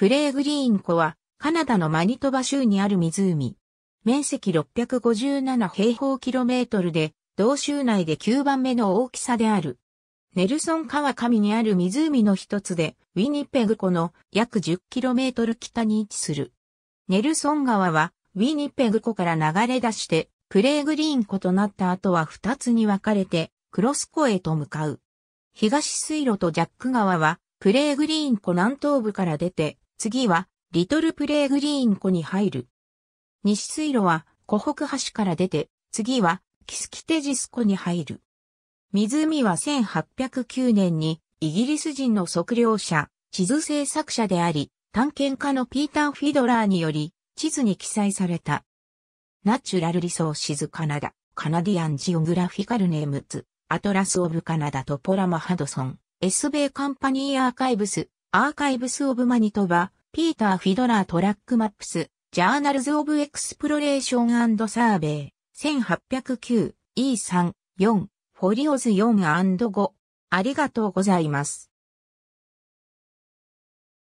プレーグリーン湖は、カナダのマニトバ州にある湖。面積657平方キロメートルで、同州内で9番目の大きさである。ネルソン川上にある湖の一つで、ウィニペグ湖の約1 0トル北に位置する。ネルソン川は、ウィニペグ湖から流れ出して、プレーグリーン湖となった後は2つに分かれて、クロス湖へと向かう。東水路とジャック川は、プレーグリーン湖南東部から出て、次は、リトルプレーグリーン湖に入る。西水路は、湖北橋から出て、次は、キスキテジス湖に入る。湖は1809年に、イギリス人の測量者、地図制作者であり、探検家のピーター・フィドラーにより、地図に記載された。ナチュラルリソーシズカナダ、カナディアンジオグラフィカルネームズ、アトラス・オブ・カナダとポラマ・ハドソン、S イカンパニー・アーカイブス、アーカイブス・オブ・マニトバ、ピーター・フィドラー・トラック・マップス、ジャーナルズ・オブ・エクスプロレーションサーベイ、1809、E3、4、フォリオズ4 &5。ありがとうございます。